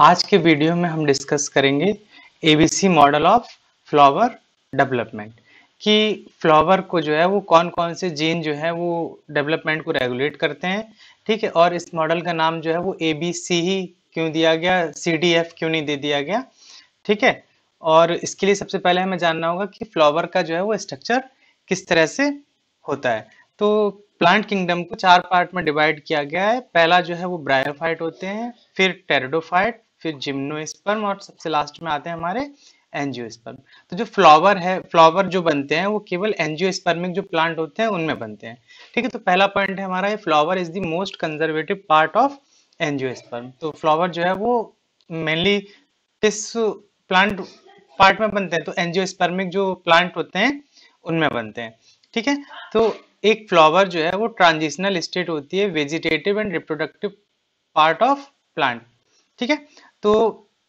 आज के वीडियो में हम डिस्कस करेंगे ABC model of flower development कि फ्लावर को जो है वो कौन कौन से जीन जो है वो डेवलपमेंट को रेगुलेट करते हैं ठीक है और इस मॉडल का नाम जो है वो ए बी सी ही क्यों दिया गया सी डी एफ क्यों नहीं दे दिया गया ठीक है और इसके लिए सबसे पहले हमें जानना होगा कि फ्लावर का जो है वो स्ट्रक्चर किस तरह से होता है तो प्लांट किंगडम को चार पार्ट में डिवाइड किया गया है पहला जो है वो ब्रायोफाइट होते हैं फिर टेरिडोफाइट फिर जिम्नोस्पर्म और सबसे लास्ट में आते हैं हमारे एनजियोस्पर्म तो जो फ्लावर है फ्लावर जो बनते हैं वो केवल एनजियोस्पर्मिक जो प्लांट होते हैं उनमें बनते हैं ठीक है तो पहला पॉइंट है हमारा ये flower is the most conservative part of angiosperm तो फ्लावर जो है वो मेनली किस प्लांट पार्ट में बनते हैं तो एनजियोस्पर्मिक जो प्लांट होते हैं उनमें बनते हैं ठीक है तो एक फ्लावर जो है वो ट्रांजिशनल स्टेट होती है vegetative and reproductive part of plant ठीक है तो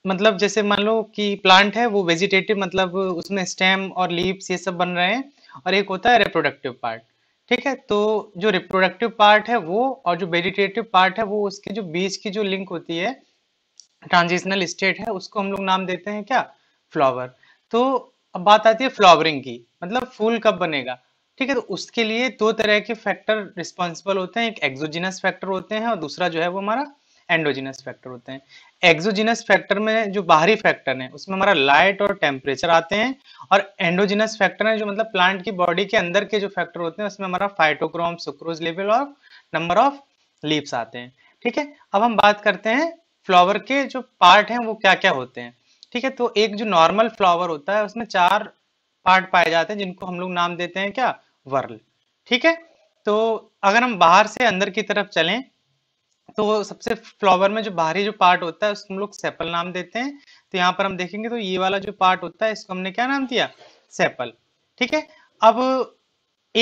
मतलब जैसे मान लो कि प्लांट है वो वेजिटेटिव मतलब उसमें स्टेम और लीव्स ये सब बन रहे हैं और एक होता है रिप्रोडक्टिव पार्ट ठीक है तो जो रिप्रोडक्टिव पार्ट है वो और जो वेजिटेटिव पार्ट है वो उसके जो बीज की जो लिंक होती है ट्रांजिशनल स्टेट है उसको हम लोग नाम देते हैं क्या फ्लावर तो अब बात आती है फ्लावरिंग की मतलब फूल कब बनेगा ठीक है तो उसके लिए दो तरह के फैक्टर रिस्पॉन्सिबल होते हैं एक एक्सोजिनस फैक्टर होते हैं और दूसरा जो है वो हमारा एंडोजिनस फैक्टर होते हैं एक्सोजिनस फैक्टर में जो बाहरी फैक्टर है उसमें हमारा लाइट और टेम्परेचर आते हैं और एंडोजिनस फैक्टर है जो मतलब प्लांट की बॉडी के अंदर के जो फैक्टर होते हैं उसमें हमारा फाइटोक्रोम सुक्रोज लेवल और नंबर ऑफ लीव्स आते हैं ठीक है अब हम बात करते हैं फ्लावर के जो पार्ट हैं वो क्या क्या होते हैं ठीक है तो एक जो नॉर्मल फ्लावर होता है उसमें चार पार्ट पाए जाते हैं जिनको हम लोग नाम देते हैं क्या वर्ल ठीक है तो अगर हम बाहर से अंदर की तरफ चलें तो सबसे फ्लावर में जो बाहरी जो पार्ट होता है उसको हम लोग सेपल नाम देते हैं तो यहाँ पर हम देखेंगे तो ये वाला जो पार्ट होता है इसको हमने क्या नाम दिया सेपल ठीक है अब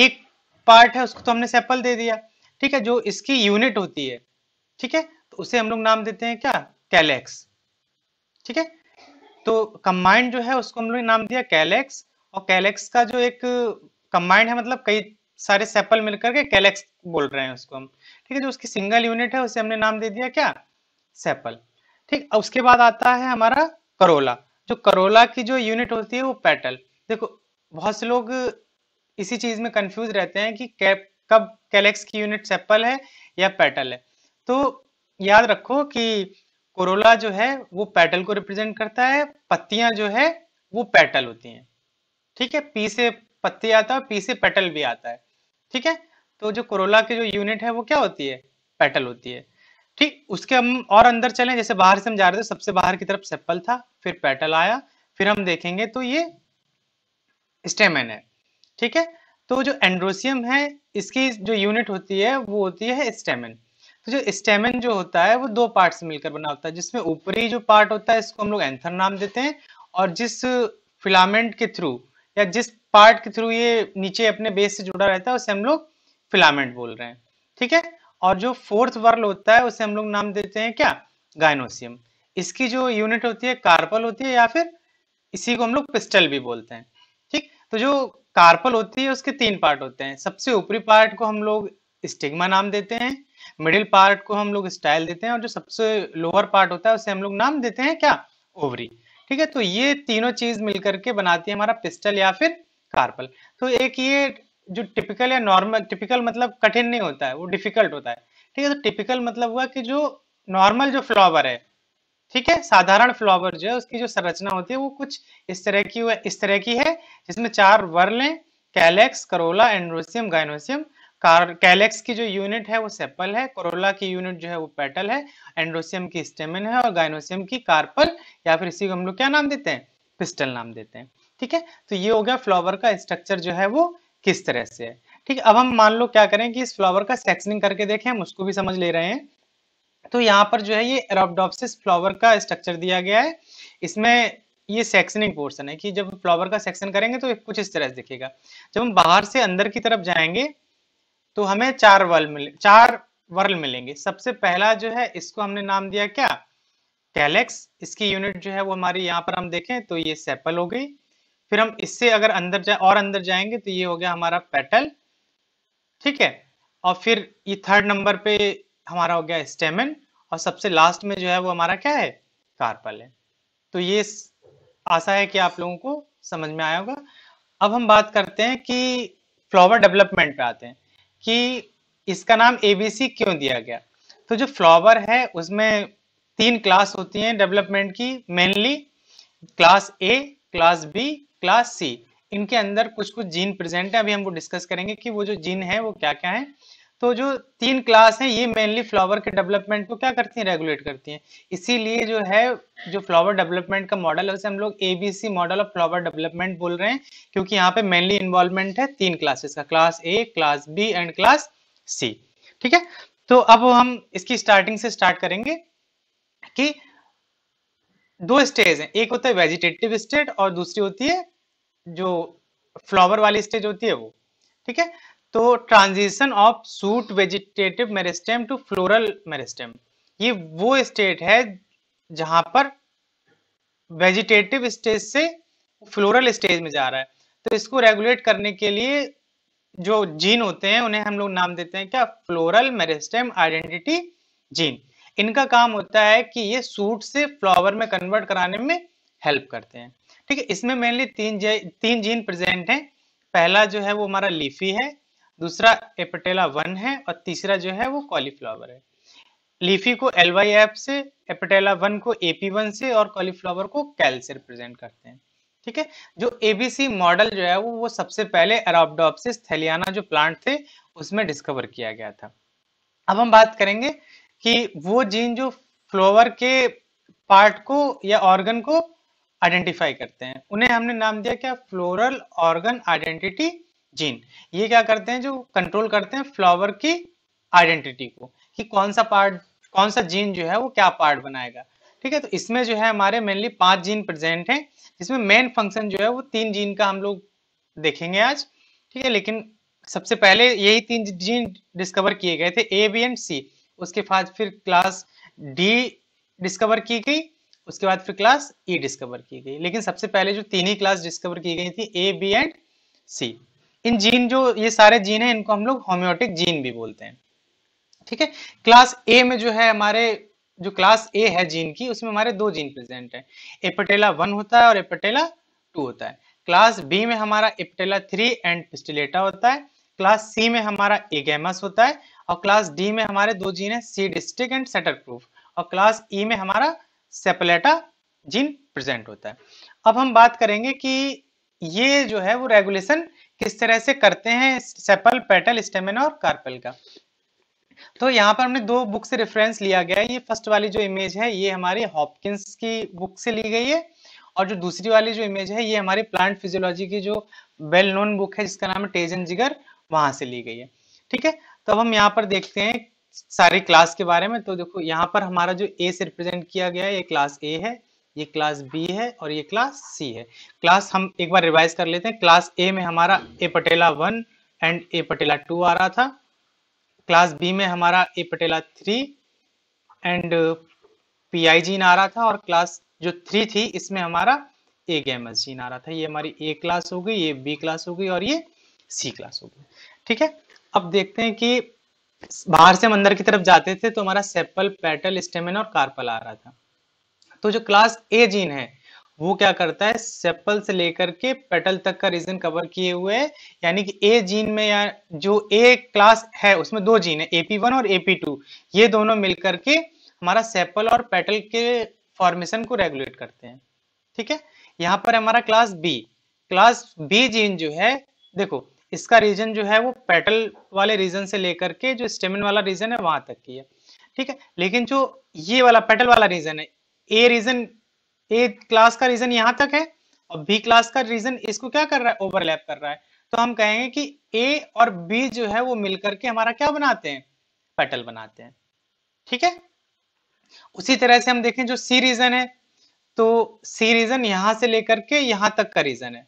एक पार्ट है उसको तो हमने सेपल दे दिया ठीक है जो इसकी यूनिट होती है ठीक है तो उसे हम लोग नाम देते हैं क्या कैलेक्स ठीक है तो कंबाइंड जो है उसको हम लोग नाम दिया कैलेक्स और कैलेक्स का जो एक कंबाइंड है मतलब कई सारे सेपल मिलकर के कैलेक्स बोल रहे हैं उसको हम ठीक है जो उसकी सिंगल यूनिट है उसे हमने नाम दे दिया क्या सेपल ठीक उसके बाद आता है हमारा करोला जो करोला की जो यूनिट होती है वो पेटल देखो बहुत से लोग इसी चीज में कंफ्यूज रहते हैं कि कैप कब कैलेक्स की यूनिट सेपल है या पेटल है तो याद रखो कि कोरोला जो है वो पेटल को रिप्रेजेंट करता है पत्तियां जो है वो पेटल होती हैं ठीक है पी से पत्ती आता है पी से पेटल भी आता है ठीक है तो जो कोरोला की जो यूनिट है वो क्या होती है पेटल होती है ठीक उसके हम और अंदर चले जैसे बाहर से हम जा रहे थे सबसे बाहर की तरफ सेप्पल था फिर पेटल आया फिर हम देखेंगे तो ये स्टेमन है ठीक है तो जो एंड्रोसियम है इसकी जो यूनिट होती है वो होती है स्टेमन तो जो स्टेमन जो होता है वो दो पार्ट से मिलकर बना होता है जिसमें ऊपरी जो पार्ट होता है इसको हम लोग एंथर नाम देते हैं और जिस फिलामेंट के थ्रू या जिस पार्ट के थ्रू ये नीचे अपने बेस से जुड़ा रहता है उसे हम लोग फिलामेंट बोल रहे हैं ठीक है और जो फोर्थ वर्ल होता है उसे हम लोग नाम देते हैं क्या गायनोसियम इसकी जो यूनिट होती है कार्पल होती है या फिर इसी को हम लोग पिस्टल भी बोलते हैं ठीक तो जो कार्पल होती है उसके तीन पार्ट होते हैं सबसे ऊपरी पार्ट को हम लोग स्टिग्मा नाम देते हैं मिडिल पार्ट को हम लोग स्टाइल देते हैं और जो सबसे लोअर पार्ट होता है उसे हम लोग नाम देते हैं क्या ओवरी ठीक है तो ये तीनों चीज मिलकर के बनाती है हमारा पिस्टल या फिर कार्पल तो एक ये जो टिपिकल या नॉर्मल टिपिकल मतलब कठिन नहीं होता है वो डिफिकल्ट होता है ठीक है तो टिपिकल मतलब हुआ कि जो नॉर्मल जो फ्लावर है ठीक है साधारण फ्लावर जो है उसकी जो संरचना होती है वो कुछ इस तरह की इस तरह की है जिसमें चार whorl calyx corolla androecium gynoecium calyx की जो यूनिट है वो सेपल है कोरोला की यूनिट जो है वो पेटल है एंड्रोसियम की स्टेमिन है और गाइनोसियम की कार्पल या फिर इसी को हम लोग क्या नाम देते हैं पिस्टल नाम देते हैं ठीक है तो ये हो गया फ्लावर का स्ट्रक्चर जो है वो किस तरह से है ठीक अब हम मान लो क्या करें कि इस फ्लावर का सेक्शनिंग करके देखें हम उसको भी समझ ले रहे हैं तो यहाँ पर जो है ये एरोडोप्सिस फ्लावर का स्ट्रक्चर दिया गया है इसमें ये सेक्शनिंग पोर्शन है कि जब फ्लावर का सेक्शन करेंगे तो कुछ इस तरह से दिखेगा जब हम बाहर से अंदर की तरफ जाएंगे तो हमें चार वर्ल मिले चार वर्ल मिलेंगे सबसे पहला जो है इसको हमने नाम दिया क्या कैलेक्स इसकी यूनिट जो है वो हमारी यहाँ पर हम देखें तो ये सेपल हो गई फिर हम इससे अगर अंदर जाए और अंदर जाएंगे तो ये हो गया हमारा पेटल ठीक है और फिर ये थर्ड नंबर पे हमारा हो गया स्टेमन और सबसे लास्ट में जो है वो हमारा क्या है कार्पल है तो ये आशा है कि आप लोगों को समझ में आया होगा अब हम बात करते हैं कि फ्लावर डेवलपमेंट पे आते हैं कि इसका नाम एबीसी क्यों दिया गया तो जो फ्लावर है उसमें तीन क्लास होती हैं डेवलपमेंट की mainly class A class B class C इनके अंदर कुछ कुछ जीन प्रेजेंट है अभी हम वो डिस्कस करेंगे कि वो जो जीन है वो क्या क्या है तो जो तीन क्लास हैं ये मेनली फ्लावर के डेवलपमेंट को क्या करती हैं रेगुलेट करती हैं इसीलिए जो है जो फ्लावर डेवलपमेंट का मॉडल है उसे हम लोग ABC model of flower development बोल रहे हैं क्योंकि यहाँ पे मेनली इन्वॉल्वमेंट है तीन क्लासेस का class A class B and class C ठीक है तो अब हम इसकी स्टार्टिंग से स्टार्ट करेंगे कि दो स्टेज हैं एक होता है वेजिटेटिव स्टेट और दूसरी होती है जो फ्लावर वाली स्टेज होती है वो ठीक है तो transition of shoot vegetative meristem to floral meristem ये वो स्टेट है जहां पर वेजिटेटिव स्टेज से फ्लोरल स्टेज में जा रहा है तो इसको रेगुलेट करने के लिए जो जीन होते हैं उन्हें हम लोग नाम देते हैं क्या फ्लोरल मेरिस्टेम आइडेंटिटी जीन इनका काम होता है कि ये सूट से फ्लावर में कन्वर्ट कराने में हेल्प करते हैं ठीक है इसमें मेनली तीन तीन जीन प्रेजेंट हैं पहला जो है वो हमारा लीफी है दूसरा एपटेला वन है और तीसरा जो है वो कॉलीफ्लावर है लीफी को एल वाई एफ से एपटेला वन को एपी वन से और कॉलीफ्लावर को कैल से रिप्रेजेंट करते हैं ठीक है जो एबीसी मॉडल जो है वो वो सबसे पहले अराबडोप्सिस थैलियाना जो प्लांट थे उसमें डिस्कवर किया गया था अब हम बात करेंगे कि वो जीन जो फ्लोवर के पार्ट को या ऑर्गन को आइडेंटिफाई करते हैं उन्हें हमने नाम दिया क्या फ्लोरल ऑर्गन आइडेंटिटी जीन ये क्या करते हैं जो कंट्रोल करते हैं फ्लावर की आइडेंटिटी को कि कौन सा पार्ट कौन सा जीन जो है वो क्या पार्ट बनाएगा ठीक है तो इसमें जो है हमारे मेनली पांच जीन प्रेजेंट हैं जिसमें मेन फंक्शन जो है वो तीन जीन का हम लोग देखेंगे आज ठीक है लेकिन सबसे पहले यही तीन जीन डिस्कवर किए गए थे ए बी एंड सी उसके बाद फिर क्लास डी डिस्कवर की गई उसके बाद फिर क्लास ई e डिस्कवर की गई लेकिन सबसे पहले जो तीन ही क्लास डिस्कवर की गई थी ए बी एंड सी इन जीन जो ये सारे जीन हैं इनको हम लोग होम्योटिक जीन भी बोलते हैं ठीक है क्लास ए में जो है हमारे जो क्लास ए है जीन की उसमें हमारे दो जीन प्रेजेंट है एपटेला वन होता है और एपटेला टू होता है क्लास बी में हमारा एपटेला थ्री एंड पिस्टिलेटा होता है क्लास सी में हमारा एगेमस होता है और क्लास डी में हमारे दो जीन है C district and setter proof और क्लास ई e में हमारा सेपलेटा जीन प्रेजेंट होता है अब हम बात करेंगे कि ये जो है वो रेगुलेशन किस तरह से करते हैं सेपल पेटल स्टेमिन और कार्पल का तो यहाँ पर हमने दो बुक से रेफरेंस लिया गया है ये फर्स्ट वाली जो इमेज है ये हमारी हॉपकिंस की बुक से ली गई है और जो दूसरी वाली जो इमेज है ये हमारी प्लांट फिजियोलॉजी की जो वेल नोन बुक है जिसका नाम है टेजन जिगर वहां से ली गई है ठीक है तो अब हम यहाँ पर देखते हैं सारी क्लास के बारे में तो देखो यहाँ पर हमारा जो ए से रिप्रेजेंट किया गया है ये क्लास ए है ये क्लास बी है और ये क्लास सी है क्लास हम एक बार रिवाइज कर लेते हैं क्लास ए में हमारा apetala one and apetala two आ रहा था क्लास बी में हमारा apetala three and P I gene आ रहा था और क्लास जो थ्री थी इसमें हमारा ए गैमस जीन आ रहा था ये हमारी ए क्लास हो गई ये बी क्लास हो गई और ये सी क्लास हो गई ठीक है अब देखते हैं कि बाहर से हम अंदर की तरफ जाते थे तो हमारा सेप्पल पेटल स्टेमिन और कार्पल आ रहा था तो जो क्लास ए जीन है वो क्या करता है सेपल से लेकर के पेटल तक का रीजन कवर किए हुए है यानी कि ए जीन में या जो ए क्लास है उसमें दो जीन है एपी वन और एपी टू ये दोनों मिलकर के हमारा सेपल और पेटल के फॉर्मेशन को रेगुलेट करते हैं ठीक है यहाँ पर हमारा class B class B gene जो है देखो इसका रीजन जो है वो पेटल वाले रीजन से लेकर के जो स्टेमिन वाला रीजन है वहां तक की है ठीक है लेकिन जो ये वाला पेटल वाला रीजन है ए रीजन ए क्लास का रीजन यहां तक है और बी क्लास का रीजन इसको क्या कर रहा है ओवरलैप कर रहा है तो हम कहेंगे कि ए और बी जो है वो मिलकर के हमारा क्या बनाते हैं पेटल बनाते हैं ठीक है उसी तरह से हम देखें जो सी रीजन है तो सी रीजन यहां से लेकर के यहां तक का रीजन है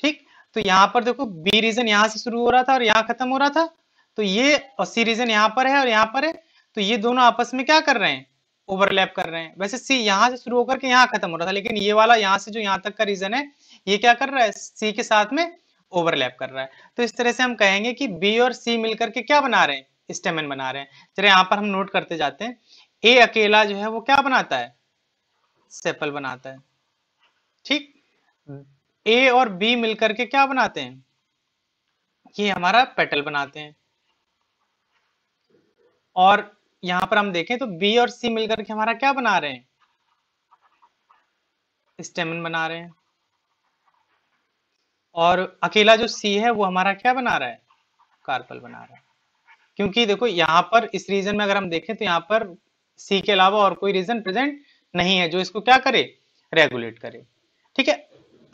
ठीक तो यहां पर देखो बी रीजन यहां से शुरू हो रहा था और यहां खत्म हो रहा था तो ये और सी रीजन यहां पर है और यहां पर है तो ये दोनों आपस में क्या कर रहे हैं ओवरलैप कर रहे हैं वैसे सी यहाँ से शुरू होकर के यहाँ खत्म हो रहा था लेकिन ये वाला यहाँ से जो यहाँ तक का रीजन है ये क्या कर रहा है सी के साथ में ओवरलैप कर रहा है तो इस तरह से हम कहेंगे कि बी और सी मिलकर के क्या बना रहे हैं स्टेमन बना रहे हैं चले यहाँ पर हम नोट करते जाते हैं ए अकेला जो है वो क्या बनाता है सेपल बनाता है ठीक ए और बी मिलकर के क्या बनाते हैं ये हमारा पेटल बनाते हैं और यहां पर हम देखें तो बी और सी मिलकर के हमारा क्या बना रहे हैं स्टेमिन बना रहे हैं और अकेला जो सी है वो हमारा क्या बना रहा है कार्पल बना रहा है क्योंकि देखो यहाँ पर इस रीजन में अगर हम देखें तो यहाँ पर सी के अलावा और कोई रीजन प्रेजेंट नहीं है जो इसको क्या करे रेगुलेट करे ठीक है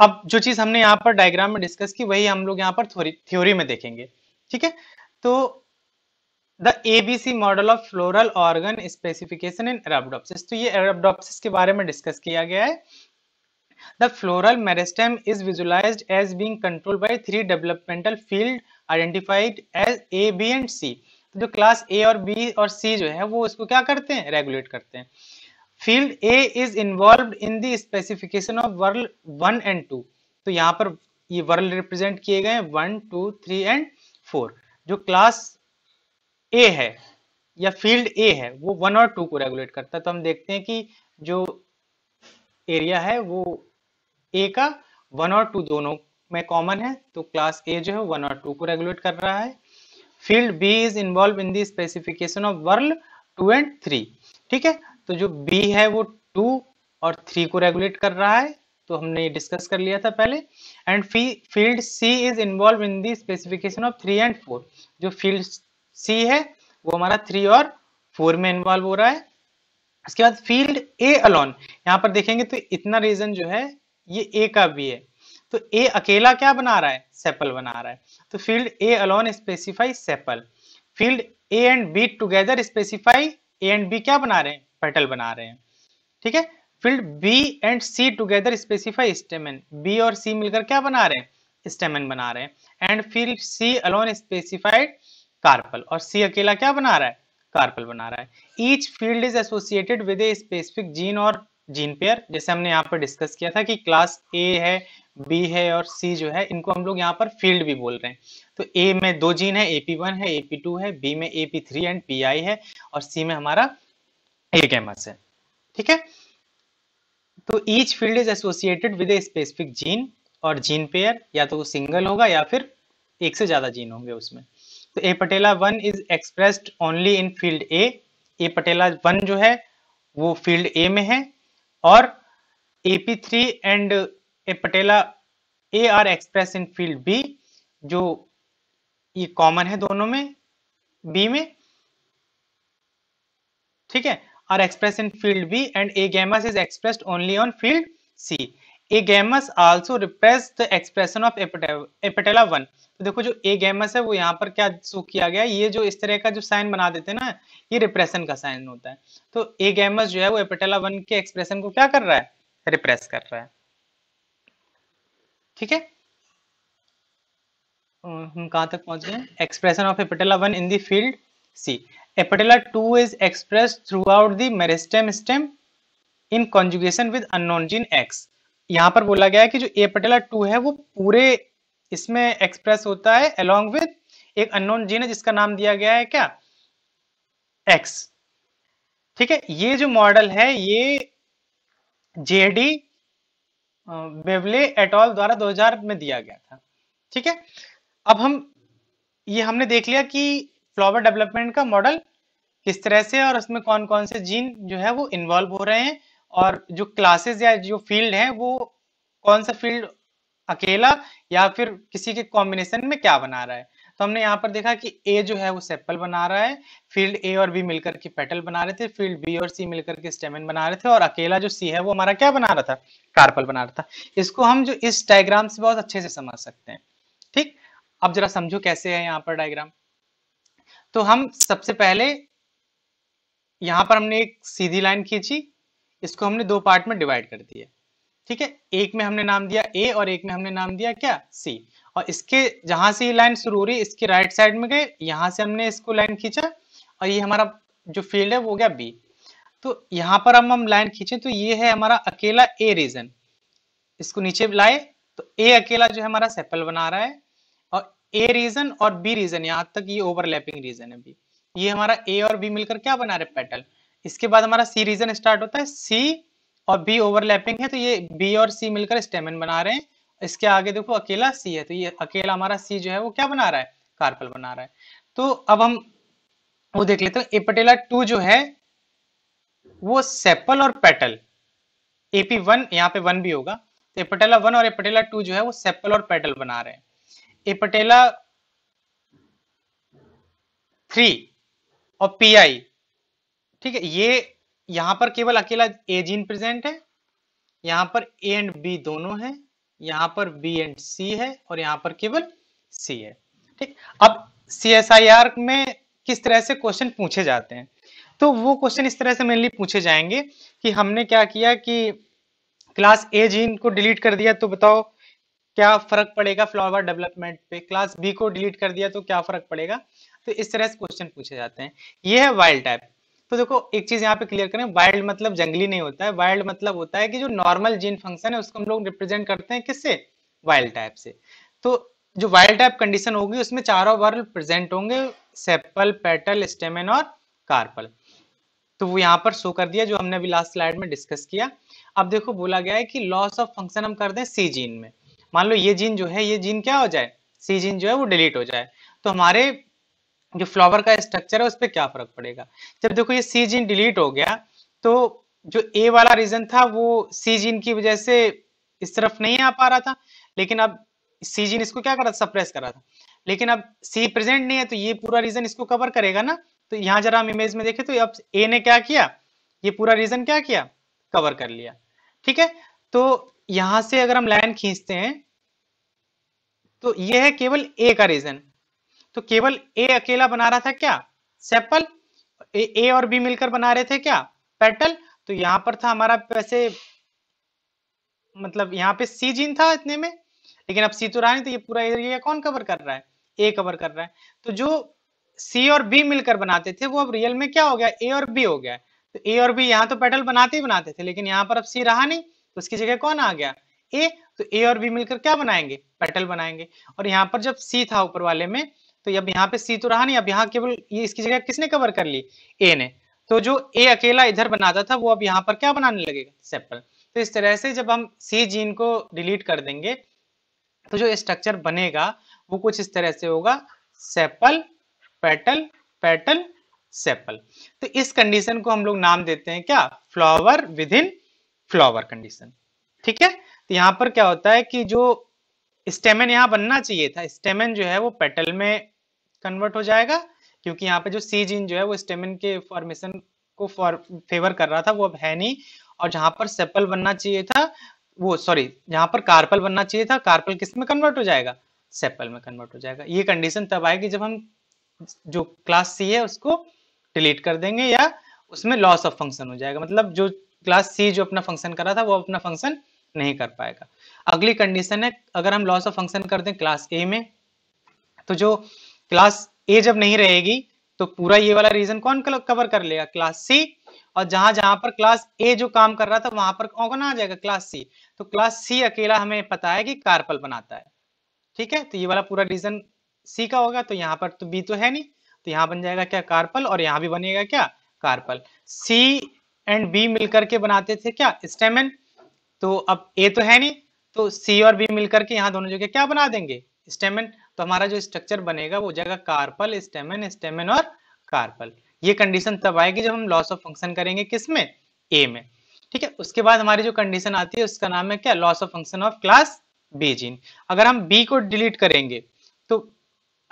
अब जो चीज हमने यहाँ पर डायग्राम में डिस्कस की वही हम लोग यहाँ पर थ्योरी में देखेंगे ठीक है तो the A B C model of floral organ specification in Arabidopsis तो ये एराबडोप्सिस के बारे में डिस्कस किया गया है the floral meristem is visualise as being control by three developmental field identified as A B and C जो क्लास ए और बी और सी जो है वो इसको क्या करते हैं रेगुलेट करते हैं field A is involve in the specification of whorl one and two तो यहाँ पर ये वर्ल्ड रिप्रेजेंट किए गए one two three and four जो क्लास ए है या फील्ड ए है वो वन और टू को रेगुलेट करता है तो हम देखते हैं कि जो एरिया है वो ए का वन और टू दोनों में कॉमन है तो क्लास ए जो है वन और टू को रेगुलेट कर रहा है field B is involve in the specification of whorl two and three ठीक है तो जो बी है वो टू और थ्री को रेगुलेट कर रहा है तो हमने ये डिस्कस कर लिया था पहले and field C is involve in the specification of three and four जो फील्ड सी है वो हमारा थ्री और फोर में इन्वॉल्व हो रहा है इसके बाद फील्ड ए अलोन यहाँ पर देखेंगे तो इतना रीजन जो है ये ए का भी है तो ए अकेला क्या बना रहा है सेपल बना रहा है तो field A alone specify sepal field A and B together specify A and B क्या बना रहे हैं पेटल बना रहे हैं ठीक है field B and C together specify stamen B और सी मिलकर क्या बना रहे हैं स्टेमन बना रहे हैं and field C alone specified carpel और सी अकेला क्या बना रहा है कार्पल बना रहा है each field is associated with a specific gene और जीन पेयर जैसे हमने यहाँ पर डिस्कस किया था कि क्लास ए है बी है और सी जो है इनको हम लोग यहाँ पर फील्ड भी बोल रहे हैं तो ए में दो जीन है ए पी वन है ए पी टू है बी में A P three and P I है और सी में हमारा ए कैमस है ठीक है तो each field is associated with a specific gene और जीन पेयर या तो वो सिंगल होगा या फिर एक से ज्यादा जीन होंगे उसमें तो apetala one is expressed only in field A apetala one जो है वो फील्ड ए में है और A P three and apetala A are express in field B जो ये कॉमन है दोनों में बी में ठीक है are express in field B and agamous is expressed only on field C agamous also repress the expression of apetala one तो देखो जो एगेमस है वो यहाँ पर क्या शो किया गया ये जो इस तरह का जो साइन बना देते हैं ना ये रिप्रेशन का साइन होता है तो एगेमस जो है वो एपिटेला वन के एक्सप्रेशन को क्या कर रहा है रिप्रेस कर रहा है ठीक है हम कहा तक पहुंच गए expression of apetala one in the field C apetala two is express throughout the meristem stem in conjugation with unknown gene X यहाँ पर बोला गया है कि जो ए पटेला टू है वो पूरे इसमें एक्सप्रेस होता है अलोंग विद एक अननोन जीन है जिसका नाम दिया गया है क्या एक्स ठीक है ये जो मॉडल है ये जेडी बेवले एटॉल द्वारा 2000 में दिया गया था ठीक है अब हम ये हमने देख लिया कि फ्लावर डेवलपमेंट का मॉडल किस तरह से और उसमें कौन कौन से जीन जो है वो इन्वॉल्व हो रहे हैं और जो क्लासेस या जो फील्ड है वो कौन सा फील्ड अकेला या फिर किसी के कॉम्बिनेशन में क्या बना रहा है तो हमने यहाँ पर देखा कि ए जो है वो सेपल बना रहा है फील्ड ए और बी मिलकर के पेटल बना रहे थे फील्ड बी और सी मिलकर के स्टेमन बना रहे थे और अकेला जो सी है वो हमारा क्या बना रहा था कार्पल बना रहा था इसको हम जो इस डायग्राम से बहुत अच्छे से समझ सकते हैं ठीक अब जरा समझो कैसे है यहाँ पर डायग्राम तो हम सबसे पहले यहाँ पर हमने एक सीधी लाइन खींची इसको हमने दो पार्ट में डिवाइड कर दिया ठीक है एक में हमने नाम दिया ए और एक में हमने नाम दिया क्या सी और इसके जहां से ये लाइन शुरू हो रही इसके राइट साइड में गए यहाँ से हमने इसको लाइन खींचा और ये हमारा जो फील्ड है वो गया बी तो यहाँ पर हम हम लाइन खींचे तो ये है हमारा अकेला ए रीजन इसको नीचे लाए तो ए अकेला जो है हमारा सेपल बना रहा है और ए रीजन और बी रीजन यहाँ तक ये ओवरलैपिंग रीजन है बी ये हमारा ए और बी मिलकर क्या बना रहे पेटल इसके बाद हमारा सी रीजन स्टार्ट होता है सी और बी ओवरलैपिंग है तो ये बी और सी मिलकर स्टेमिन बना रहे हैं इसके आगे देखो अकेला सी है तो ये अकेला हमारा सी जो है वो क्या बना रहा है कार्पल बना रहा है तो अब हम वो देख लेते हैं एपटेला टू जो है वो सेपल और पेटल एपी वन यहाँ पे वन भी होगा तो एपटेला वन और एपटेला टू जो है वो सेपल और पेटल बना रहे हैं एपटेला थ्री और आई ठीक है ये यहां पर केवल अकेला ए जीन प्रेजेंट है यहां पर ए एंड बी दोनों है यहां पर बी एंड सी है और यहां पर केवल सी है ठीक अब सी एस आई आर में किस तरह से क्वेश्चन पूछे जाते हैं तो वो क्वेश्चन इस तरह से मेनली पूछे जाएंगे कि हमने क्या किया कि क्लास ए जीन को डिलीट कर दिया तो बताओ क्या फर्क पड़ेगा फ्लावर डेवलपमेंट पे क्लास बी को डिलीट कर दिया तो क्या फर्क पड़ेगा तो इस तरह से क्वेश्चन पूछे जाते हैं ये है वाइल्ड टाइप तो देखो एक चीज यहाँ पे क्लियर करें वाइल्ड मतलब जंगली नहीं होता है वाइल्ड मतलब होता है कि जो नॉर्मल जीन फंक्शन है उसको हम लोग रिप्रेजेंट करते हैं किससे वाइल्ड टाइप से तो जो वाइल्ड टाइप कंडीशन होगी उसमें चारों वर्ल प्रेजेंट होंगे सेप्पल पेटल स्टेमेन और कार्पल तो वो यहाँ पर शो कर दिया जो हमने अभी लास्ट स्लाइड में डिस्कस किया अब देखो बोला गया है कि लॉस ऑफ फंक्शन हम कर दें सी जीन में मान लो ये जीन जो है ये जीन क्या हो जाए सी जीन जो है वो डिलीट हो जाए तो हमारे जो फ्लावर का स्ट्रक्चर है उस पर क्या फर्क पड़ेगा जब देखो ये सी जीन डिलीट हो गया तो जो ए वाला रीजन था वो सी जीन की वजह से इस तरफ नहीं आ पा रहा था लेकिन अब सी जीन इसको क्या कर रहा था सप्रेस कर रहा था लेकिन अब सी प्रेजेंट नहीं है तो ये पूरा रीजन इसको कवर करेगा ना तो यहाँ जरा हम इमेज में देखें तो अब ए ने क्या किया ये पूरा रीजन क्या किया कवर कर लिया ठीक है तो यहां से अगर हम लाइन खींचते हैं तो ये है केवल ए का रीजन तो केवल ए अकेला बना रहा था क्या सेपल ए, ए और बी मिलकर बना रहे थे क्या पेटल तो यहां पर था हमारा वैसे मतलब यहाँ पे सी जीन था इतने में लेकिन अब सी तो रहा नहीं तो ये पूरा एरिया कौन कवर कर रहा है ए कवर कर रहा है तो जो सी और बी मिलकर बनाते थे वो अब रियल में क्या हो गया ए और बी हो गया तो ए और बी यहाँ तो पेटल बनाते ही बनाते थे लेकिन यहाँ पर अब सी रहा नहीं तो उसकी जगह कौन आ गया ए तो ए और बी मिलकर क्या बनाएंगे पेटल बनाएंगे और यहाँ पर जब सी था ऊपर वाले में तो अब यहाँ पे सी तो रहा नहीं अब यहाँ केवल ये इसकी जगह किसने कवर कर ली ए ने तो जो ए अकेला इधर बनाता था वो अब यहाँ पर क्या बनाने लगेगा सेप्पल तो इस तरह से जब हम सी जीन को डिलीट कर देंगे तो जो स्ट्रक्चर बनेगा वो कुछ इस तरह से होगा सेप्पल पेटल पेटल सेप्पल तो इस कंडीशन को हम लोग नाम देते हैं क्या flower within flower condition ठीक है तो यहाँ पर क्या होता है कि जो स्टेमन यहाँ बनना चाहिए था स्टेमन जो है वो पेटल में कन्वर्ट हो जाएगा क्योंकि यहाँ पे जो सी जीन जो है वो स्टेमिन के फॉर्मेशन को फॉर फेवर कर रहा था वो अब है नहीं और जहां पर सेपल बनना चाहिए था वो सॉरी जहां पर कार्पल बनना चाहिए था कार्पल किस में कन्वर्ट हो जाएगा सेपल में कन्वर्ट हो जाएगा ये कंडीशन तब आएगी जब हम जो क्लास सी है उसको डिलीट कर देंगे या उसमें लॉस ऑफ फंक्शन हो जाएगा मतलब जो क्लास सी जो अपना फंक्शन कर रहा था वो अपना फंक्शन नहीं कर पाएगा अगली कंडीशन है अगर हम लॉस ऑफ फंक्शन कर दें क्लास ए में तो जो क्लास ए जब नहीं रहेगी तो पूरा ये वाला रीजन कौन कवर कर लेगा क्लास सी और जहां जहां पर क्लास ए जो काम कर रहा था वहां पर कौन आ जाएगा क्लास सी तो क्लास सी अकेला हमें पता है कि कार्पल बनाता है ठीक है तो ये वाला पूरा रीजन सी का होगा तो यहाँ पर तो बी तो है नहीं तो यहाँ बन जाएगा क्या कार्पल और यहाँ भी बनेगा क्या कार्पल सी एंड बी मिलकर के बनाते थे क्या स्टेमन तो अब ए तो है नहीं तो सी और बी मिलकर के यहाँ दोनों जगह क्या बना देंगे स्टेमन तो हमारा जो स्ट्रक्चर बनेगा वो जाएगा कार्पल स्टेमन स्टेमन और कार्पल ये कंडीशन तब आएगी जब हम लॉस ऑफ फंक्शन करेंगे किसमें ए में ठीक है उसके बाद हमारी जो कंडीशन आती है उसका नाम है क्या loss of function of class B gene अगर हम बी को डिलीट करेंगे तो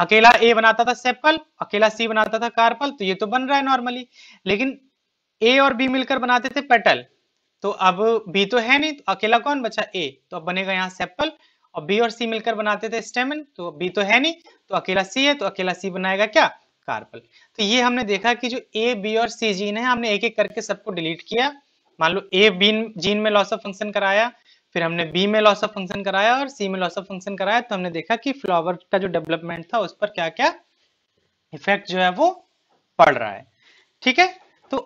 अकेला ए बनाता था सेपल अकेला सी बनाता था कार्पल तो ये तो बन रहा है नॉर्मली लेकिन ए और बी मिलकर बनाते थे पेटल तो अब बी तो है नहीं तो अकेला कौन बचा ए तो अब बनेगा यहाँ सेपल और बी और सी मिलकर बनाते थे स्टेमन तो बी तो है नहीं तो अकेला सी है तो अकेला सी बनाएगा क्या कार्पल तो ये हमने देखा कि जो ए बी और सी जीन है हमने एक एक करके सबको डिलीट किया मान लो ए बी जीन में लॉस ऑफ फंक्शन कराया फिर हमने बी में लॉस ऑफ फंक्शन कराया और सी में लॉस ऑफ फंक्शन कराया तो हमने देखा कि फ्लावर का जो डेवलपमेंट था उस पर क्या क्या इफेक्ट जो है वो पड़ रहा है ठीक है तो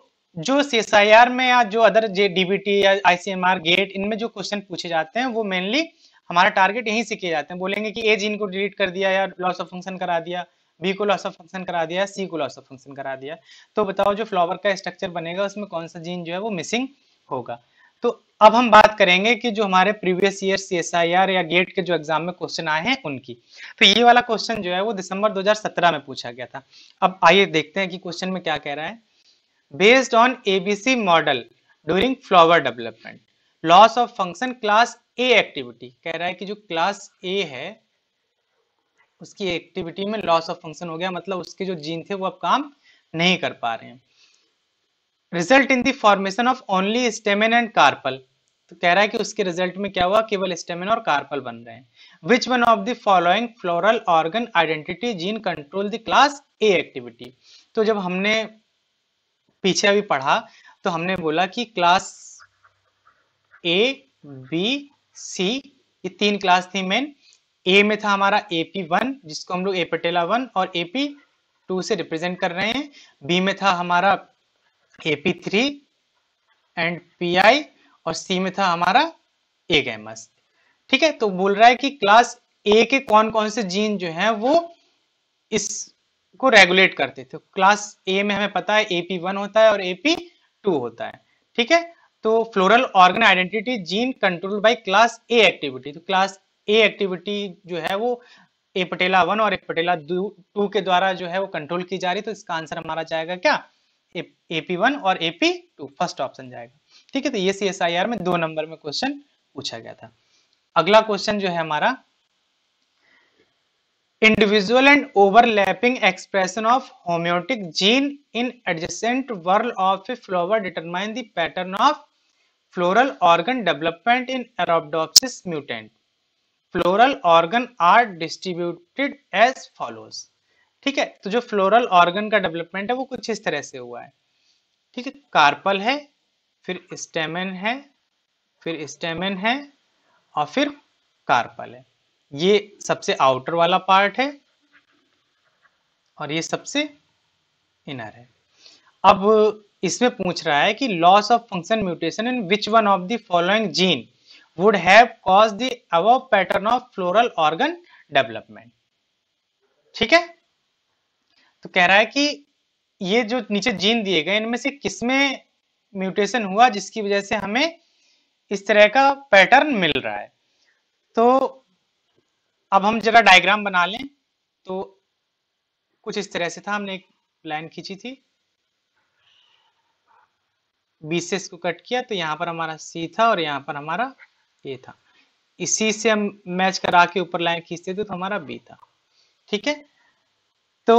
जो सी में या जो अदर जे डीबीटी या आईसीएमआर गेट इनमें जो क्वेश्चन पूछे जाते हैं वो मेनली हमारा टारगेट यहीं से किए जाते हैं बोलेंगे कि ए जीन को डिलीट कर दिया या लॉस ऑफ फंक्शन करा दिया बी को लॉस ऑफ फंक्शन करा दिया सी को लॉस ऑफ फंक्शन करा दिया तो बताओ जो फ्लावर का स्ट्रक्चर बनेगा उसमें कौन सा जीन जो है वो मिसिंग होगा तो अब हम बात करेंगे कि जो हमारे previous year C S I R या गेट के जो एग्जाम में क्वेश्चन आए हैं उनकी तो ये वाला क्वेश्चन जो है वो दिसंबर 2017 में पूछा गया था अब आइए देखते हैं कि क्वेश्चन में क्या कह रहा है based on ABC model during flower development loss of function class A activity कह रहा है कि जो क्लास ए है उसकी एक्टिविटी में लॉस ऑफ फंक्शन हो गया मतलब उसके जो जीन थे वो अब काम नहीं कर पा रहे हैं result in formation of only stamen and carpel तो कह रहा है कि उसके रिजल्ट में क्या हुआ केवल स्टेमिन और कार्पल बन रहे हैं which one of the following floral organ identity gene control the class A activity तो जब हमने पीछे अभी पढ़ा तो हमने बोला कि क्लास ए बी सी ये तीन क्लास थी मेन ए में था हमारा एपी वन जिसको हम लोग ए पटेला वन और एपी टू से रिप्रेजेंट कर रहे हैं बी में था हमारा AP three and P I और सी में था हमारा ए गैमस ठीक है तो बोल रहा है कि क्लास ए के कौन कौन से जीन जो हैं वो इसको रेगुलेट करते थे क्लास तो ए में हमें पता है एपी वन होता है और एपी टू होता है ठीक है तो floral organ identity gene control by class A activity तो क्लास ए एक्टिविटी जो है वो ए पटेला वन और ए पटेला टू के द्वारा जो है वो कंट्रोल की जा रही तो इसका आंसर हमारा जाएगा क्या एपी वन और एपी टू फर्स्ट ऑप्शन जाएगा ठीक है तो ये सी एस आई आर में दो नंबर में क्वेश्चन पूछा गया था अगला क्वेश्चन जो है हमारा individual and overlapping expression of homeotic gene in adjacent whorl of a flower determine the pattern of floral organ development in Arabidopsis mutant floral organ are distributed as follows ठीक है तो जो फ्लोरल ऑर्गन का development है वो कुछ इस तरह से हुआ है ठीक है कार्पल है फिर स्टेमन है फिर स्टेमन है और फिर कार्पल है ये सबसे आउटर वाला पार्ट है और ये सबसे इनर है अब इसमें पूछ रहा है कि loss of function mutation in which one of the following gene would have cause the above pattern of floral organ development ठीक है तो कह रहा है कि ये जो नीचे जीन दिए गए इनमें से किसमें म्यूटेशन हुआ जिसकी वजह से हमें इस तरह का पैटर्न मिल रहा है तो अब हम जरा डायग्राम बना लें तो कुछ इस तरह से था हमने एक लाइन खींची थी बीसेस को कट किया तो यहाँ पर हमारा सी था और यहाँ पर हमारा ए था इसी से हम मैच करा के ऊपर लाइन खींचते थे तो हमारा बी था ठीक है तो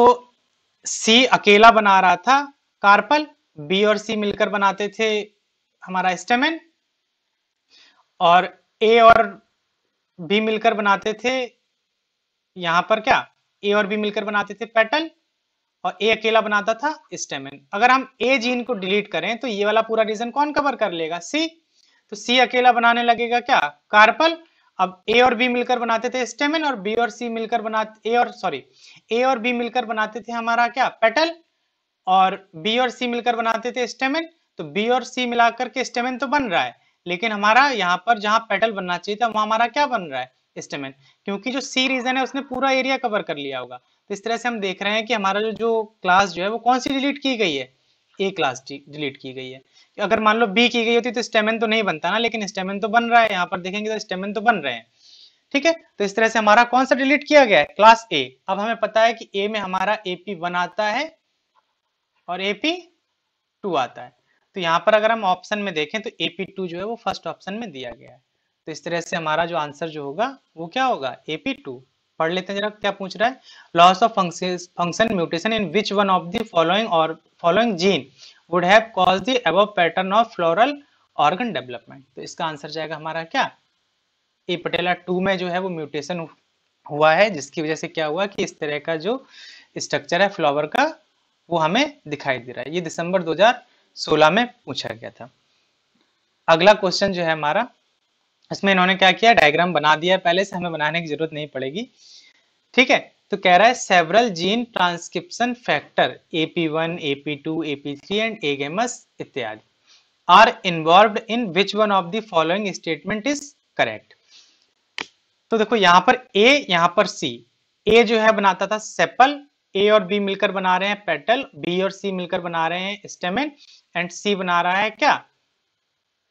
सी अकेला बना रहा था कार्पल बी और सी मिलकर बनाते थे हमारा स्टेमेन और ए और बी मिलकर बनाते थे यहां पर क्या ए और बी मिलकर बनाते थे पेटल और ए अकेला बनाता था स्टेमिन अगर हम ए जीन को डिलीट करें तो ये वाला पूरा रीजन कौन कवर कर लेगा सी तो सी अकेला बनाने लगेगा क्या कार्पल अब ए और बी मिलकर बनाते थे स्टेमिन और बी और सी मिलकर बनाते ए और सॉरी ए और बी मिलकर बनाते थे हमारा क्या पेटल और बी और सी मिलकर बनाते थे स्टेमिन तो बी और सी मिलाकर के स्टेमिन तो बन रहा है लेकिन हमारा यहाँ पर जहां पेटल बनना चाहिए था वहां हमारा क्या बन रहा है स्टेमिन क्योंकि जो सी रीजन है उसने पूरा एरिया कवर कर लिया होगा तो इस तरह से हम देख रहे हैं कि हमारा जो जो क्लास जो है वो कौन सी डिलीट की गई है ए क्लास डिलीट की गई है अगर मान लो बी की गई होती तो स्टेमन तो नहीं बनता ना लेकिन स्टेमन तो बन रहा है यहाँ पर देखेंगे तो स्टेमन तो बन रहे हैं ठीक है तो इस तरह से हमारा कौन सा डिलीट किया गया है क्लास ए अब हमें पता है कि ए में हमारा एपी वन आता है और एपी टू आता है तो यहाँ पर अगर हम ऑप्शन में देखें तो एपी टू जो है वो फर्स्ट ऑप्शन में दिया गया है तो इस तरह से हमारा जो आंसर जो होगा वो क्या होगा एपी टू पढ़ लेते हैं जरा क्या पूछ रहा है loss of function mutation in which one of the following और following gene would have cause the above pattern of floral organ development तो इसका आंसर जाएगा हमारा क्या ए पटेला टू में जो है वो म्यूटेशन हुआ है जिसकी वजह से क्या हुआ कि इस तरह का जो स्ट्रक्चर है फ्लावर का वो हमें दिखाई दे रहा है ये दिसंबर 2016 में पूछा गया था अगला क्वेश्चन जो है हमारा इसमें इन्होंने क्या किया डायग्राम बना दिया पहले से हमें बनाने की जरूरत नहीं पड़ेगी ठीक है तो कह रहा है several gene transcription factor AP one AP two AP three and agamous इत्यादि are involve in which one of the following statement is correct तो देखो यहां पर ए यहां पर सी ए जो है बनाता था सेपल ए और बी मिलकर बना रहे हैं पेटल बी और सी मिलकर बना रहे हैं स्टेमेन एंड सी बना रहा है क्या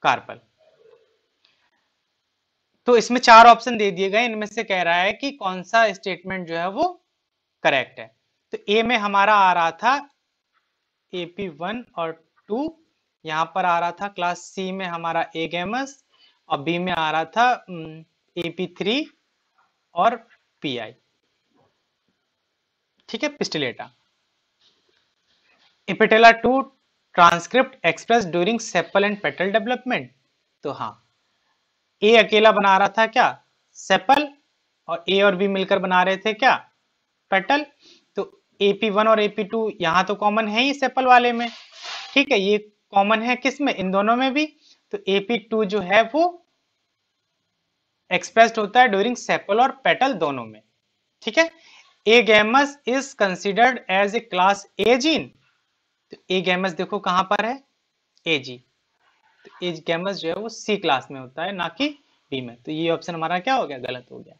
कार्पल तो इसमें चार ऑप्शन दे दिए गए इनमें से कह रहा है कि कौन सा स्टेटमेंट जो है वो करेक्ट है तो ए में हमारा आ रहा था एपी वन और टू यहां पर आ रहा था क्लास सी में हमारा ए गेमस और बी में आ रहा था एपी थ्री और पी आई ठीक है pistillata apetala two transcript express during sepal and petal development तो हाँ ए अकेला बना रहा था क्या सेपल और ए और बी मिलकर बना रहे थे क्या पेटल तो एपी वन और एपी टू यहाँ तो कॉमन है ही सेपल वाले में ठीक है ये कॉमन है किस में इन दोनों में भी तो एपी टू जो है वो एक्सप्रेस्ड होता है ड्यूरिंग सेपल और पेटल दोनों में ठीक है agamous is considered as a class A gene तो ए गैमस देखो कहां पर है ए जी एज कैमस जो है वो सी क्लास में होता है ना कि बी में तो ये ऑप्शन हमारा क्या हो गया गलत हो गया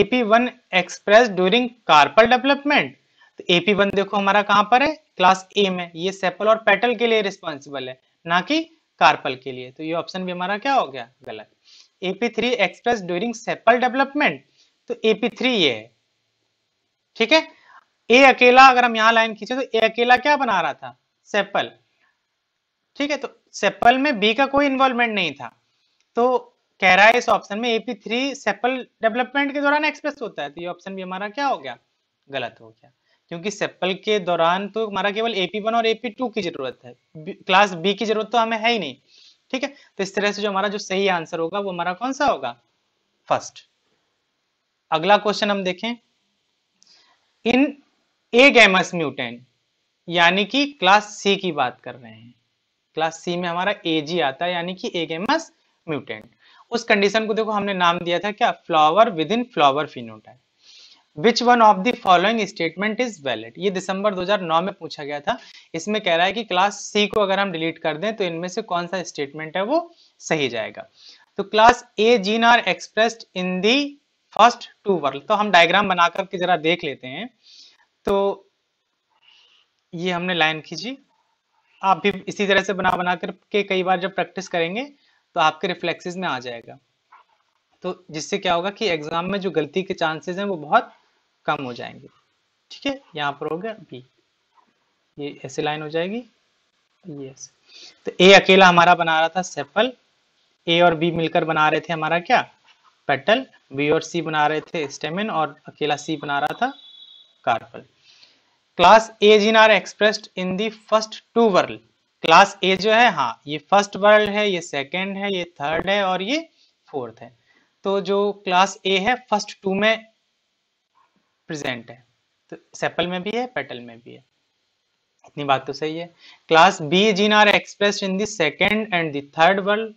AP one express during carpel development तो एपी वन देखो हमारा कहां पर है क्लास ए में ये सेपल और पेटल के लिए रिस्पॉन्सिबल है ना कि कार्पल के लिए तो ये ऑप्शन भी हमारा क्या हो गया गलत AP three express during sepal development तो एपी थ्री ये है ठीक है ए अकेला अगर हम यहां लाइन खींचे तो ए अकेला क्या बना रहा था सेपल ठीक है तो सेप्पल में बी का कोई इन्वॉल्वमेंट नहीं था तो कह रहा है इस ऑप्शन में एपी थ्री सेप्पल डेवलपमेंट के दौरान एक्सप्रेस होता है तो ये ऑप्शन भी हमारा क्या हो गया गलत हो गया क्योंकि सेप्पल के दौरान तो हमारा केवल एपी वन और एपी टू की जरूरत है क्लास बी की जरूरत तो हमें है ही नहीं ठीक है तो इस तरह से जो हमारा जो सही आंसर होगा वो हमारा कौन सा होगा फर्स्ट अगला क्वेश्चन हम देखें इन ए गैमस म्यूटेंट यानी कि क्लास सी की बात कर रहे हैं क्लास सी में हमारा एजी आता है यानी कि एगेमस म्यूटेंट उस कंडीशन को देखो हमने नाम दिया था क्या flower within flower phenotype which one of the following statement is valid ये दिसंबर 2009 में पूछा गया था इसमें कह रहा है कि क्लास सी को अगर हम डिलीट कर दें तो इनमें से कौन सा स्टेटमेंट है वो सही जाएगा तो class A gene are expressed in the first two whorl तो हम डायग्राम बनाकर के जरा देख लेते हैं तो ये हमने लाइन खींची आप भी इसी तरह से बना बना कर के कई बार जब प्रैक्टिस करेंगे तो आपके रिफ्लेक्सेस में आ जाएगा तो जिससे क्या होगा कि एग्जाम में जो गलती के चांसेस हैं वो बहुत कम हो जाएंगे ठीक है यहाँ पर हो गया बी ये ऐसे लाइन हो जाएगी ये ऐसे तो ए अकेला हमारा बना रहा था सेपल ए और बी मिलकर बना रहे थे हमारा क्या पेटल बी और सी बना रहे थे स्टेमिन और अकेला सी बना रहा था carpel class A gene are expressed in the first two whorl class A जो है हाँ ये फर्स्ट वर्ल्ड है ये सेकेंड है ये थर्ड है और ये फोर्थ है तो जो क्लास ए है फर्स्ट टू में प्रेजेंट है तो सेपल में भी है पेटल में भी है इतनी बात तो सही है class B gene are express in the second and the third whorl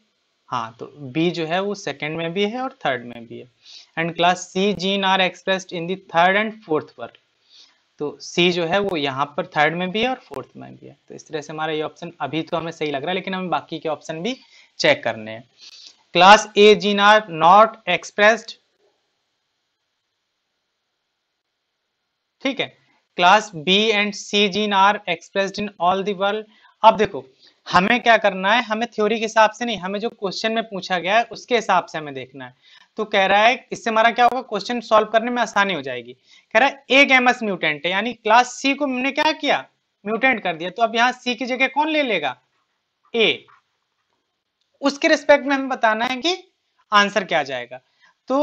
हाँ तो बी जो है वो सेकेंड में भी है और थर्ड में भी है and class C gene are expressed in the third and fourth whorl तो सी जो है वो यहाँ पर थर्ड में भी है और फोर्थ में भी है तो इस तरह से हमारा ये ऑप्शन अभी तो हमें सही लग रहा है लेकिन हमें बाकी के ऑप्शन भी चेक करने हैं class A gene are not expressed ठीक है class B and C gene are expressed in all the whorl अब देखो हमें क्या करना है हमें थ्योरी के हिसाब से नहीं हमें जो क्वेश्चन में पूछा गया है उसके हिसाब से हमें देखना है तो कह रहा है इससे हमारा क्या होगा क्वेश्चन सॉल्व करने में आसानी हो जाएगी कह रहा है एक एमएस म्यूटेंट है यानी क्लास सी को हमने क्या किया म्यूटेंट कर दिया तो अब यहाँ सी की जगह कौन ले लेगा ए उसके रिस्पेक्ट में हमें बताना है कि आंसर क्या जाएगा तो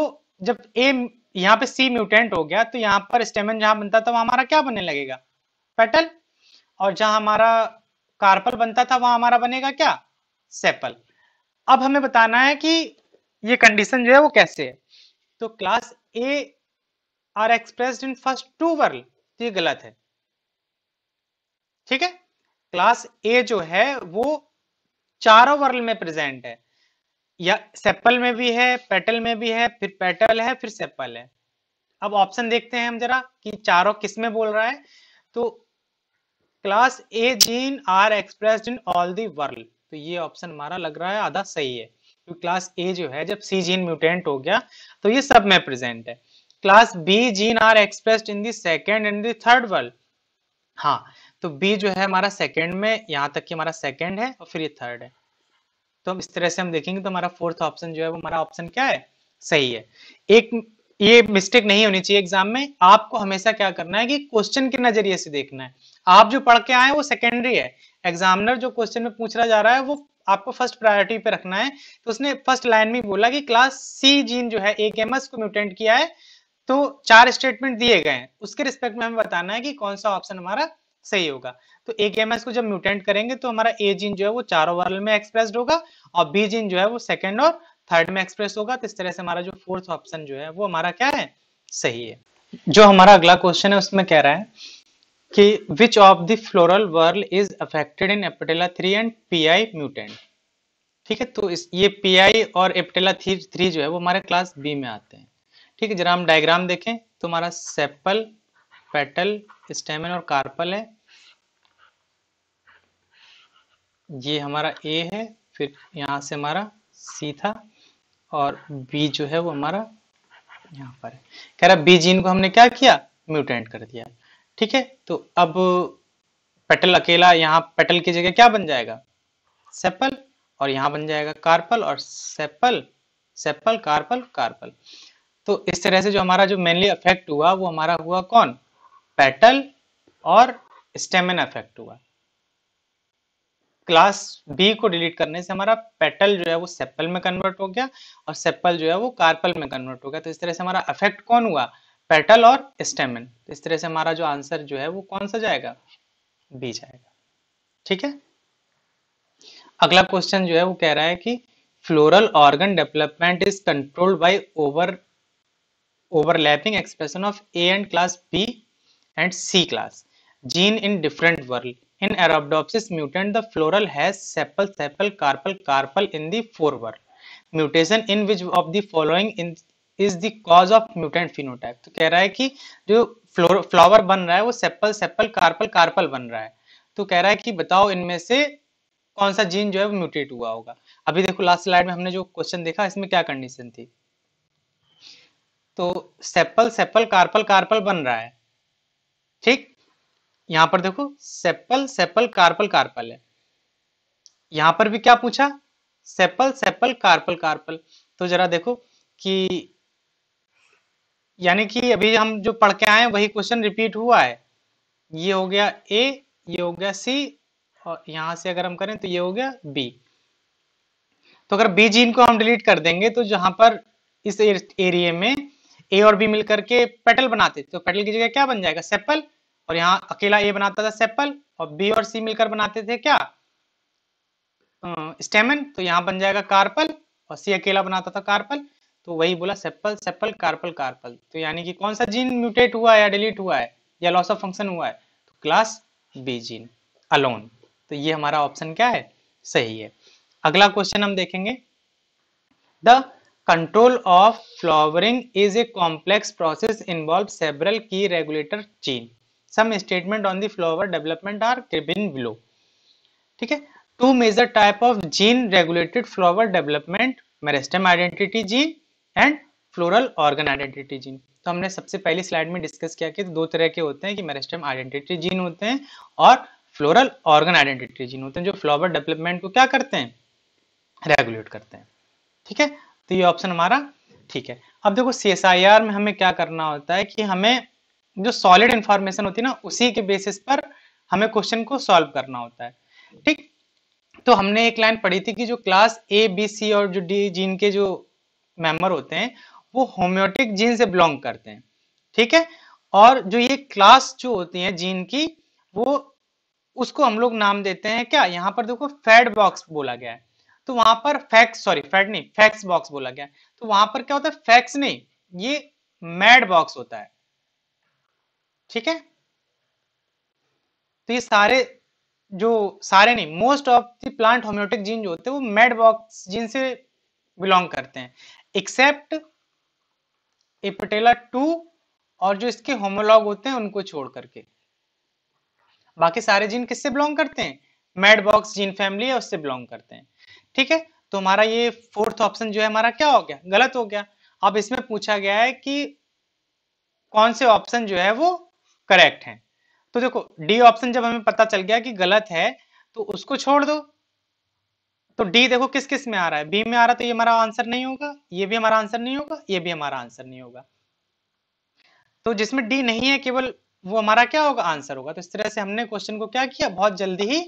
जब ए यहाँ पे सी म्यूटेंट हो गया तो यहाँ पर स्टेमन जहां बनता था वहां हमारा क्या बनने लगेगा पेटल और जहां हमारा कार्पल बनता था वहां हमारा बनेगा क्या सेपल अब हमें बताना है कि ये कंडीशन जो है वो कैसे है तो class A are express in first two whorl ये गलत है ठीक है क्लास ए जो है वो चारों वर्ल में प्रेजेंट है या सेप्पल में भी है पेटल में भी है फिर पेटल है फिर सेपल है अब ऑप्शन देखते हैं हम जरा कि चारों किस में बोल रहा है तो class A gene are expressed in all the whorl तो ये ऑप्शन हमारा लग रहा है आधा सही है तो क्लास ए जो है जब सी जीन म्यूटेंट हो गया तो ये सब में प्रेजेंट है class B gene are expressed in the second and the third whorl हाँ तो बी जो है हमारा सेकेंड में यहाँ तक कि हमारा सेकेंड है और फिर ये थर्ड है तो हम इस तरह से हम देखेंगे तो हमारा फोर्थ ऑप्शन जो है वो हमारा ऑप्शन क्या है सही है एक ये मिस्टेक नहीं होनी चाहिए एग्जाम में आपको हमेशा क्या करना है कि क्वेश्चन के नजरिए से देखना है आप जो पढ़ के आए वो सेकेंडरी है एग्जामिनर जो क्वेश्चन में पूछ रहा जा रहा है वो आपको फर्स्ट प्रायोरिटी पे रखना है तो उसने फर्स्ट लाइन में बोला कि क्लास सी जीन जो है एक एम को म्यूटेंट किया है तो चार स्टेटमेंट दिए गए हैं उसके रिस्पेक्ट में हमें बताना है कि कौन सा ऑप्शन हमारा सही होगा तो एक एम को जब म्यूटेंट करेंगे तो हमारा ए जीन जो है वो चारों वर्ल में एक्सप्रेस होगा और बी जीन जो है वो सेकेंड और थर्ड में एक्सप्रेस होगा तो इस तरह से हमारा जो फोर्थ ऑप्शन जो है वो हमारा क्या है सही है जो हमारा अगला क्वेश्चन है उसमें कह रहा है कि which of the floral whorl is affected in apetala three and PI mutant ठीक है तो इस ये पीआई और एपटेला थ्री थ्री जो है वो हमारे क्लास बी में आते हैं ठीक है जरा हम डायग्राम देखें तो हमारा सेप्पल पेटल स्टेमन और कार्पल है ये हमारा ए है फिर यहाँ से हमारा सी था और बी जो है वो हमारा यहाँ पर है कह रहा बी जीन को हमने क्या किया म्यूटेंट कर दिया ठीक है तो अब पेटल अकेला यहाँ पेटल की जगह क्या बन जाएगा सेपल और यहाँ बन जाएगा कार्पल और सेपल सेपल कार्पल कार्पल तो इस तरह से जो हमारा जो मेनली अफेक्ट हुआ वो हमारा हुआ कौन पेटल और स्टेमन अफेक्ट हुआ क्लास बी को डिलीट करने से हमारा पेटल जो है वो सेपल में कन्वर्ट हो गया और सेपल जो है वो कार्पल में कन्वर्ट हो गया तो इस तरह से हमारा अफेक्ट कौन हुआ पेटल और स्टेमिन इस तरह से हमारा जो आंसर जो है वो कौन सा जाएगा बी जाएगा ठीक है अगला क्वेश्चन जो है वो कह रहा है कि floral organ development is controlled by over overlapping expression of A and class B and C class gene in different whorl in arabidopsis mutant the floral has sepal sepal carpel carpel in the four whorl mutation in of of the following is the cause of mutant phenotype तो कह रहा है कि जो flower बन रहा है वो सेप्पल सेप्पल कार्पल कार्पल बन रहा है तो कह रहा है कि बताओ इनमें से कौन सा जीन जो है वो म्यूटेट हुआ होगा अभी देखो लास्ट स्लाइड में हमने जो क्वेश्चन देखा इसमें क्या कंडीशन थी तो सेप्पल सेप्पल कार्पल कार्पल बन रहा है ठीक यहां पर देखो सेप्पल सेप्पल कार्पल कार्पल है यहां पर भी क्या पूछा सेप्पल सेप्पल कार्पल कार्पल तो जरा देखो कि यानी कि अभी हम जो पढ़ के आए वही क्वेश्चन रिपीट हुआ है ये हो गया ए ये हो गया सी और यहां से अगर हम करें तो ये हो गया बी तो अगर बी जीन को हम डिलीट कर देंगे तो जहां पर इस एरिया में ए और बी मिलकर के पेटल बनाते तो पेटल की जगह क्या बन जाएगा सेप्पल और यहाँ अकेला ए बनाता था सेप्पल और बी और सी मिलकर बनाते थे क्या स्टेमन तो यहाँ बन जाएगा कार्पल और सी अकेला बनाता था कार्पल तो वही बोला सेप्पल सेप्पल कार्पल कार्पल तो यानी कि कौन सा जीन म्यूटेट हुआ है या डिलीट हुआ है या लॉस ऑफ फंक्शन हुआ है तो क्लास बी जीन अलोन तो ये हमारा ऑप्शन क्या है सही है अगला क्वेश्चन हम देखेंगे the control of flowering is a complex process involve several key regulator gene some statement on the flower development are given below ठीक है two major type of gene regulated flower development meristem identity gene and floral organ identity gene तो हमने सबसे पहली slide में discuss किया कि दो तरह के होते हैं कि मेरेस्टम आइडेंटिटी जीन होते हैं और फ्लोरल ऑर्गन आइडेंटिटी जीन होते हैं जो फ्लावर डेवलपमेंट को क्या करते हैं रेगुलेट करते हैं ठीक है तो ये ऑप्शन हमारा ठीक है अब देखो सी में हमें क्या करना होता है कि हमें जो सॉलिड इंफॉर्मेशन होती है ना उसी के बेसिस पर हमें क्वेश्चन को सॉल्व करना होता है ठीक तो हमने एक लाइन पढ़ी थी कि जो क्लास ए बी सी और जो डी जीन के जो मेंबर होते हैं वो होम्योटिक जीन से बिलोंग करते हैं ठीक है और जो ये क्लास जो होती है जीन की वो उसको हम लोग नाम देते हैं क्या यहाँ पर देखो फैट बॉक्स बोला गया है तो वहां पर फैक्स सॉरी फैट नहीं फैक्स बॉक्स बोला गया है तो वहां पर क्या होता है फैक्स नहीं ये मैड बॉक्स होता है ठीक है तो ये सारे जो सारे नहीं most of the plant homeotic gene जो होते हैं वो मैड बॉक्स जीन से बिलोंग करते हैं एक्सेप्ट एपटेला टू और जो इसके होमोलॉग होते हैं उनको छोड़ करके बाकी सारे जीन किससे बिलोंग करते हैं मेड बॉक्स जीन फैमिली है उससे बिलोंग करते हैं ठीक है तो हमारा ये फोर्थ ऑप्शन जो है हमारा क्या हो गया गलत हो गया अब इसमें पूछा गया है कि कौन से ऑप्शन जो है वो करेक्ट है तो देखो डी ऑप्शन जब हमें पता चल गया कि गलत है तो उसको छोड़ दो तो डी देखो किस किस में आ रहा है बी में आ रहा है तो ये हमारा आंसर नहीं होगा ये भी हमारा आंसर नहीं होगा ये भी हमारा आंसर नहीं होगा तो जिसमें डी नहीं है केवल वो हमारा क्या होगा आंसर होगा तो इस तरह से हमने क्वेश्चन को क्या किया बहुत जल्दी ही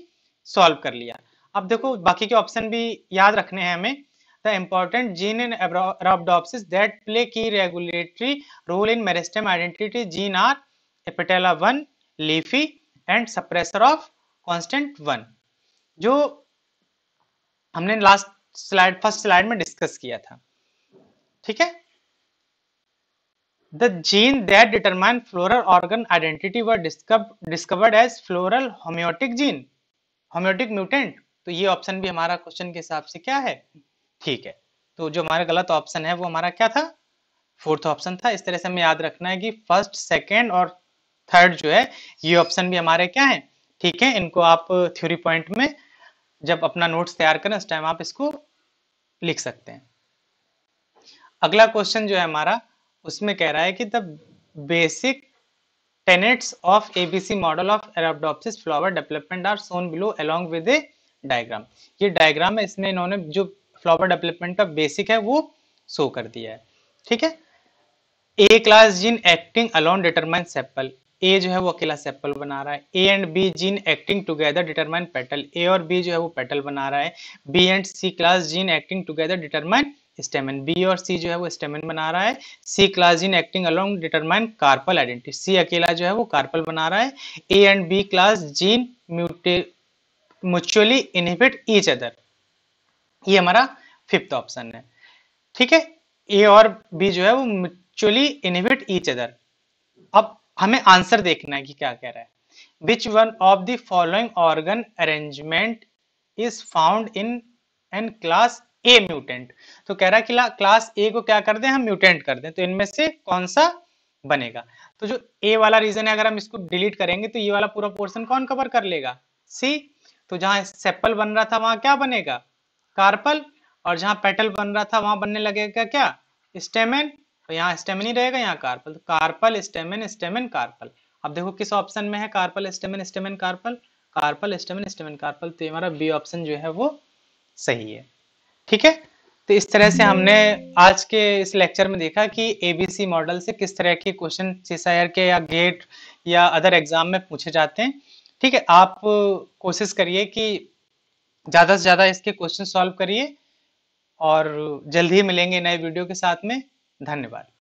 सॉल्व कर लिया अब देखो बाकी के ऑप्शन भी याद रखने हैं हमें the important gene in rhabdopsis that play key regulatory role in meristem identity gene are epitela one leafy and suppressor of constant one जो हमने लास्ट स्लाइड फर्स्ट स्लाइड में डिस्कस किया था ठीक है the gene that determine floral organ identity were discovered discovered as floral homeotic gene homeotic mutant तो ये option भी हमारा क्वेश्चन के हिसाब से क्या है ठीक है तो जो हमारा गलत ऑप्शन है वो हमारा क्या था फोर्थ ऑप्शन था इस तरह से हमें याद रखना है कि फर्स्ट सेकेंड और थर्ड जो है ये ऑप्शन भी हमारे क्या है ठीक है इनको आप थ्योरी पॉइंट में जब अपना नोट्स तैयार करें उस टाइम आप इसको लिख सकते हैं अगला क्वेश्चन जो है हमारा उसमें कह रहा है कि the basic tenets of a model of Arabidopsis flower development are shown below along with a diagram ये डायग्राम है इसमें इन्होंने जो फ्लावर डेवलपमेंट का बेसिक है वो शो कर दिया है ठीक है A class gene acting alone determine sepal A जो है वो अकेला सेपल बना रहा है A and B gene acting together determine petal A और बी जो है वो पेटल बना रहा है B and C class gene acting together determine stamen B और सी जो है वो स्टेमिन बना रहा है C class gene acting along determine carpel identity C अकेला जो है वो कार्पल बना रहा है A and B class gene म्यूटे म्यूचुअली इनहिबिट ईच अदर ये हमारा फिफ्थ ऑप्शन है ठीक है ए और बी जो है वो म्यूचुअली इनहिबिट ईच अदर अब हमें आंसर देखना है कि क्या कह रहा है which one of the following organ arrangement is found in an class A mutant तो कह रहा है कि क्लास ए को क्या कर दें हम म्यूटेंट कर दें तो इनमें से कौन सा बनेगा तो जो ए वाला रीजन है अगर हम इसको डिलीट करेंगे तो ये वाला पूरा पोर्शन कौन कवर कर लेगा सी तो जहां सेपल बन रहा था वहां क्या बनेगा कार्पल और जहां पेटल बन रहा था वहां बनने लगेगा क्या स्टेमेन तो यहाँ स्टेमिन ही रहेगा यहाँ कार्पल तो कार्पल स्टेमिन स्टेमिन कार्पल अब देखो किस ऑप्शन में है carpel stamen stamen carpel carpel stamen stamen carpel तो हमारा बी ऑप्शन जो है वो सही है ठीक है तो इस तरह से हमने आज के इस लेक्चर में देखा कि एबीसी मॉडल से किस तरह के क्वेश्चन सीसायर के या गेट या अदर एग्जाम में पूछे जाते हैं ठीक है आप कोशिश करिए कि ज़्यादा से ज़्यादा इसके क्वेश्चन सॉल्व करिए और जल्द ही मिलेंगे नए वीडियो के साथ में धन्यवाद